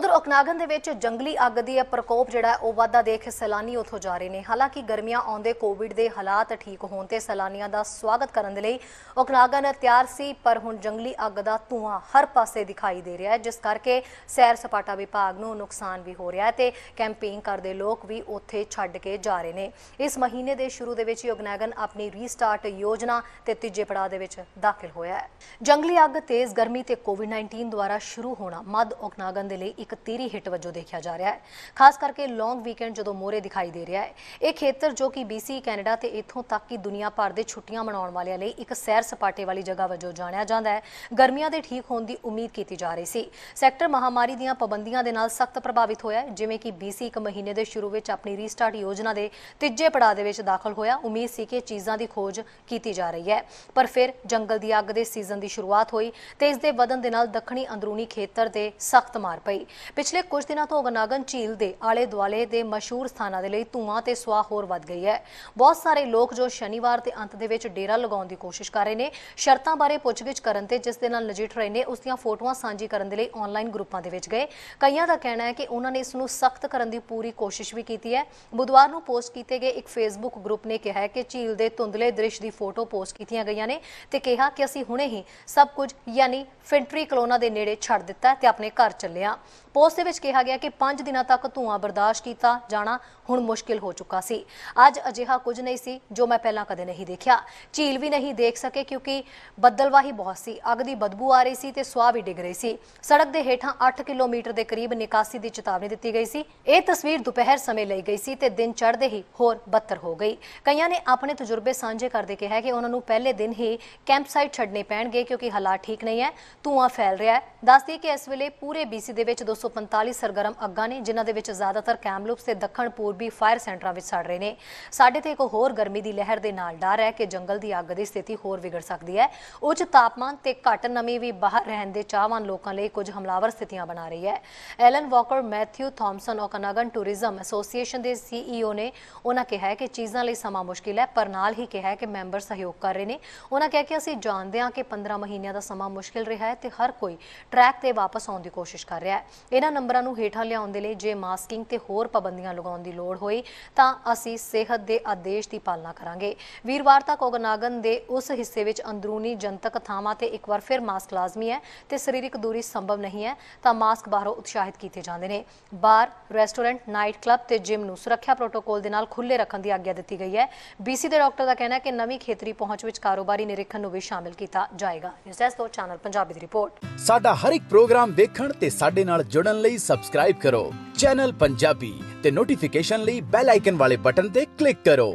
ਉਧਰ ਓਕਨਾਗਨ ਦੇ ਵਿੱਚ ਜੰਗਲੀ ਅੱਗ ਦੀ ਪ੍ਰਕੋਪ ਜਿਹੜਾ ਉਹ ਵਾਧਾ ਦੇਖ ਸੈਲਾਨੀ ਉੱਥੋਂ ਜਾ ਰਹੇ ਨੇ ਹਾਲਾਂਕਿ ਗਰਮੀਆਂ ਆਉਂਦੇ ਕੋਵਿਡ ਦੇ ਹਾਲਾਤ ਠੀਕ ਹੋਣ ਤੇ ਸੈਲਾਨੀਆਂ ਦਾ ਸਵਾਗਤ ਕਰਨ ਦੇ ਲਈ ਓਕਨਾਗਨ ਤਿਆਰ ਸੀ ਪਰ ਹੁਣ ਜੰਗਲੀ ਅੱਗ ਦਾ ਧੂਆਂ ਹਰ ਪਾਸੇ ਦਿਖਾਈ ਦੇ ਰਿਹਾ ਹੈ ਜਿਸ ਕਰਕੇ ਸੈਰ ਸਪਾਟਾ ਵਿਭਾਗ ਨੂੰ ਨੁਕਸਾਨ ਵੀ ਹੋ ਰਿਹਾ ਹੈ ਤੇ ਕੈਂਪੇਨ ਕਰਦੇ ਲੋਕ ਵੀ ਉੱਥੇ ਛੱਡ ਕੇ ਜਾ ਰਹੇ ਨੇ ਇਸ ਮਹੀਨੇ ਦੇ ਸ਼ੁਰੂ ਦੇ ਵਿੱਚ ਓਕਨਾਗਨ ਆਪਣੀ ਰੀਸਟਾਰਟ ਯੋਜਨਾ ਤੇ ਤੀਜੇ ਪੜਾਅ ਦੇ ਵਿੱਚ ਦਾਖਲ ਹੋਇਆ ਹੈ ਜੰਗਲੀ ਅੱਗ ਤੇਜ਼ ਗਰਮੀ ਤੇ ਕੋਵਿਡ-19 ਦੁਆਰਾ ਸ਼ੁਰੂ ਹੋਣਾ ਮੱਧ ਓਕਨਾਗਨ ਦੇ ਲਈ ਇੱਕ ਤੀਰੀ ਹਿੱਟ ਵਜੋਂ ਦੇਖਿਆ ਜਾ ਰਿਹਾ ਹੈ ਖਾਸ ਕਰਕੇ ਲੌਂਗ ਵੀਕਐਂਡ ਜਦੋਂ ਮੋਰੇ ਦਿਖਾਈ ਦੇ ਰਿਹਾ ਹੈ ਇਹ ਖੇਤਰ ਜੋ ਕਿ BC ਕੈਨੇਡਾ ਤੇ ਇੱਥੋਂ ਤੱਕ ਕਿ ਦੁਨੀਆ ਭਰ ਦੇ ਛੁੱਟੀਆਂ ਮਨਾਉਣ ਵਾਲਿਆਂ ਲਈ ਇੱਕ ਸੈਰ ਸਪਾਟੇ ਵਾਲੀ ਜਗ੍ਹਾ ਵਜੋਂ ਜਾਣਿਆ ਜਾਂਦਾ ਹੈ ਗਰਮੀਆਂ ਦੇ ਠੀਕ ਹੋਣ ਦੀ ਉਮੀਦ ਕੀਤੀ ਜਾ ਰਹੀ ਸੀ ਸੈਕਟਰ ਮਹਾਮਾਰੀ ਦੀਆਂ ਪਾਬੰਦੀਆਂ ਦੇ ਨਾਲ ਸਖਤ ਪ੍ਰਭਾਵਿਤ ਹੋਇਆ ਜਿਵੇਂ ਕਿ BC ਇੱਕ ਮਹੀਨੇ ਦੇ ਸ਼ੁਰੂ ਵਿੱਚ ਆਪਣੀ ਰੀਸਟਾਰਟ ਯੋਜਨਾ ਦੇ ਤੀਜੇ ਪੜਾਅ ਦੇ ਵਿੱਚ ਦਾਖਲ ਹੋਇਆ ਉਮੀਦ ਸੀ ਕਿ ਚੀਜ਼ਾਂ ਦੀ ਖੋਜ ਕੀਤੀ ਜਾ ਰਹੀ ਹੈ ਪਰ ਫਿਰ ਜੰਗਲ ਦੀ ਅੱਗ ਦੇ ਸੀਜ਼ਨ ਦੀ ਸ਼ੁਰੂਆਤ ਹੋਈ ਤੇ ਇਸ ਦੇ ਵਧਣ ਦੇ ਨਾਲ ਦੱਖਣੀ ਅੰਦਰੂਨੀ ਖੇਤਰ ਤੇ ਸਖਤ ਮਾਰ ਪਈ ਪਿਛਲੇ ਕੁਝ ਦਿਨਾਂ ਤੋਂ ਗਨਾਗਨ ਝੀਲ ਦੇ ਆਲੇ ਦੁਆਲੇ ਦੇ ਮਸ਼ਹੂਰ ਸਥਾਨਾਂ ਦੇ ਲਈ ਧੂਆਂ ਤੇ ਸਵਾਹ ਹੋਰ ਵੱਧ ਗਈ ਹੈ ਬਹੁਤ ਸਾਰੇ ਲੋਕ ਜੋ ਸ਼ਨੀਵਾਰ ਤੇ ਅੰਤ ਦੇ ਵਿੱਚ ਡੇਰਾ ਲਗਾਉਣ ਦੀ ਕੋਸ਼ਿਸ਼ ਕਰ ਰਹੇ ਨੇ ਸ਼ਰਤਾਂ ਬਾਰੇ ਪੁੱਛਗਿੱਛ ਕਰਨ ਤੇ ਜਿਸ ਦੇ ਨਾਲ ਨਜਿੱਠ ਰਹੇ ਨੇ ਉਸ ਦੀਆਂ ਫੋਟੋਆਂ ਸਾਂਝੀ ਕਰਨ ਦੇ ਲਈ ਆਨਲਾਈਨ ਗਰੁੱਪਾਂ ਦੇ ਵਿੱਚ ਗਏ ਕਈਆਂ ਦਾ ਕਹਿਣਾ ਹੈ ਕਿ ਉਹਨਾਂ ਨੇ ਇਸ ਨੂੰ ਸਖਤ ਕਰਨ ਦੀ ਪੂਰੀ ਕੋਸ਼ਿਸ਼ ਵੀ ਕੀਤੀ ਹੈ ਬੁੱਧਵਾਰ ਨੂੰ ਪੋਸਟ ਕੀਤੇ ਗਏ ਇੱਕ ਫੇਸਬੁੱਕ ਗਰੁੱਪ ਨੇ ਕਿਹਾ ਹੈ ਕਿ ਝੀਲ ਦੇ ਧੁੰਦਲੇ ਦ੍ਰਿਸ਼ ਦੀ ਫੋਟੋ ਪੋਸਟ ਕੀਤੀਆਂ ਗਈਆਂ ਨੇ ਤੇ ਕਿਹਾ ਕਿ ਅਸੀਂ ਹੁਣੇ ਹੀ ਸਭ ਕੁਝ ਯਾਨੀ ਫਿੰਟਰੀ ਕਲੋਨਾ ਦੇ ਨੇੜੇ ਛੱਡ ਦਿੱਤਾ ਤੇ ਆਪਣੇ ਘਰ ਚੱਲੇ ਆ ਪੋਸਟ ਦੇ ਵਿੱਚ ਕਿਹਾ ਗਿਆ ਕਿ 5 ਦਿਨਾਂ ਤੱਕ ਧੂਆਂ ਬਰਦਾਸ਼ਤ ਕੀਤਾ ਜਾਣਾ ਹੁਣ ਮੁਸ਼ਕਿਲ ਹੋ ਚੁੱਕਾ ਸੀ ਅੱਜ ਅਜਿਹਾ ਕੁਝ ਨਹੀਂ ਸੀ ਜੋ ਮੈਂ ਪਹਿਲਾਂ ਕਦੇ ਨਹੀਂ ਦੇਖਿਆ ਝੀਲ ਵੀ ਨਹੀਂ ਦੇਖ ਸਕੇ ਕਿਉਂਕਿ ਬੱਦਲਵਾਹੀ ਬਹੁਤ ਸੀ ਅੱਗ ਦੀ ਬਦਬੂ ਆ ਰਹੀ ਸੀ ਤੇ ਸਵਾਹ ਵੀ ਡਿੱਗ ਰਹੀ ਸੀ ਸੜਕ ਦੇ ਹੇਠਾਂ 8 ਕਿਲੋਮੀਟਰ ਦੇ ਕਰੀਬ ਨਿਕਾਸੀ ਦੀ ਚੇਤਾਵਨੀ ਦਿੱਤੀ ਗਈ ਸੀ ਇਹ ਤਸਵੀਰ ਦੁਪਹਿਰ ਸਮੇਂ ਲਈ ਗਈ ਸੀ ਤੇ ਦਿਨ ਚੜ੍ਹਦੇ ਹੀ ਹੋਰ ਬੱਤਰ ਹੋ ਗਈ ਕਈਆਂ ਨੇ ਆਪਣੇ ਤਜਰਬੇ ਸਾਂਝੇ ਕਰਦੇ ਕਿਹਾ ਕਿ ਉਹਨਾਂ ਨੂੰ ਪਹਿਲੇ ਦਿਨ ਹੀ ਕੈਂਪ ਸਾਈਟ ਛੱਡਨੇ ਪੈਣਗੇ ਕਿਉਂਕਿ ਹਾਲਾਤ ਠੀਕ ਨਹੀਂ ਹੈ ਧੂਆਂ ਫੈਲ ਰਿਹਾ ਹੈ ਦੱਸਦੀ ਕਿ ਇਸ ਵੇਲੇ ਪੂਰੇ ਬੀਸੀ ਦੇ ਵਿੱਚ 245 ਸਰਗਰਮ ਅੱਗਾਂ ਨੇ ਜਿਨ੍ਹਾਂ ਦੇ ਵਿੱਚ ਜ਼ਿਆਦਾਤਰ ਕੈਮਲੂਪਸ ਤੇ ਦੱਖਣ ਪੂਰਬੀ ਫਾਇਰ ਸੈਂਟਰਾਂ ਵਿੱਚ ਸੜ ਰਹੇ ਨੇ ਸਾਡੇ ਤੇ ਇੱਕ ਹੋਰ ਗਰਮੀ ਦੀ ਲਹਿਰ ਦੇ ਨਾਲ ਡਰ ਹੈ ਕਿ ਜੰਗਲ ਦੀ ਅੱਗ ਦੀ ਸਥਿਤੀ ਹੋਰ ਵਿਗੜ ਸਕਦੀ ਹੈ ਉੱਚ ਤਾਪਮਾਨ ਤੇ ਘੱਟ ਨਮੀ ਵੀ ਬਾਹਰ ਰਹਿਣ ਦੇ ਚਾਹਵਾਨ ਲੋਕਾਂ ਲਈ ਕੁਝ ਹਮਲਾਵਰ ਸਥਿਤੀਆਂ ਬਣਾ ਰਹੀ ਹੈ Alan Walker Matthew Thompson Okanagan tourism association ਦੇ ਸੀਈਓ ਨੇ ਉਹਨਾਂ ਕਿਹਾ ਕਿ ਚੀਜ਼ਾਂ ਲਈ ਸਮਾਂ ਮੁਸ਼ਕਿਲ ਹੈ ਪਰ ਨਾਲ ਹੀ ਕਿਹਾ ਕਿ ਮੈਂਬਰ ਸਹਿਯੋਗ ਕਰ ਰਹੇ ਨੇ ਉਹਨਾਂ ਕਿਹਾ ਕਿ ਅਸੀਂ ਜਾਣਦੇ ਹਾਂ ਕਿ 15 ਮਹੀਨਿਆਂ ਦਾ ਸਮਾਂ ਮੁਸ਼ਕਿਲ ਰਿਹਾ ਹੈ ਤੇ ਹਰ ਕੋਈ ਟਰੈਕ ਤੇ ਵਾਪਸ ਆਉਣ ਦੀ ਕੋਸ਼ਿਸ਼ ਕਰ ਰਿਹਾ ਹੈ ਇਹਨਾਂ ਨੰਬਰਾਂ ਨੂੰ ਹੇਠਾਂ ਲਿਆਉਣ ਦੇ ਲਈ ਜੇ ਮਾਸਕਿੰਗ ਤੇ ਹੋਰ ਪਾਬੰਦੀਆਂ ਲਗਾਉਣ ਦੀ ਲੋੜ ਹੋਈ ਤਾਂ ਅਸੀਂ ਸਿਹਤ ਦੇ ਆਦੇਸ਼ ਦੀ ਪਾਲਣਾ ਕਰਾਂਗੇ ਵੀਰਵਾਰ ਤੱਕ ਕੋਗਨਾਗਨ ਦੇ ਉਸ ਹਿੱਸੇ ਵਿੱਚ ਅੰਦਰੂਨੀ ਜਨਤਕ ਥਾਵਾਂ ਤੇ ਇੱਕ ਵਾਰ ਫਿਰ ਮਾਸਕ ਲਾਜ਼ਮੀ ਹੈ ਤੇ ਸਰੀਰਕ ਦੂਰੀ ਸੰਭਵ ਨਹੀਂ ਹੈ ਤਾਂ ਮਾਸਕ ਬਾਹਰੋਂ ਉਤਸ਼ਾਹਿਤ ਕੀਤੇ ਜਾਂਦੇ ਨੇ ਬਾਰ ਰੈਸਟੋਰੈਂਟ ਨਾਈਟ ਕਲੱਬ ਤੇ ਜਿਮ ਨੂੰ ਸੁਰੱਖਿਆ ਪ੍ਰੋਟੋਕੋਲ ਦੇ ਨਾਲ ਖੁੱਲੇ ਰੱਖਣ ਦੀ ਆਗਿਆ ਦਿੱਤੀ ਗਈ ਹੈ ਬੀਸੀ ਦੇ ਡਾਕਟਰ ਦਾ ਕਹਿਣਾ ਹੈ ਕਿ ਨਵੀਂ ਖੇਤਰੀ ਪਹੁੰਚ ਵਿੱਚ ਕਾਰੋਬਾਰੀ ਨਿਰੀਖਣ ਨੂੰ ਵੀ ਸ਼ਾਮਿਲ ਕੀਤਾ ਜਾਏਗਾ ਨਿਊਜ਼ ਡੈਸਕ ਤੋਂ ਚੈਨਲ ਪੰਜਾਬੀ ਦੀ ਰਿਪੋਰਟ ਸਾਡਾ ਹਰ ਇੱਕ ਪ੍ਰੋਗਰਾਮ ਦੇਖਣ ਤੇ ਸਾਡੇ ਨਾਲ ਜੁੜਨ ਲਈ ਸਬਸਕ੍ਰਾਈਬ ਕਰੋ ਚੈਨਲ ਪੰਜਾਬੀ ਤੇ ਨੋਟੀਫਿਕੇਸ਼ਨ ਲਈ ਬੈਲ ਆਈਕਨ ਵਾਲੇ ਬਟਨ ਤੇ ਕਲਿੱਕ ਕਰੋ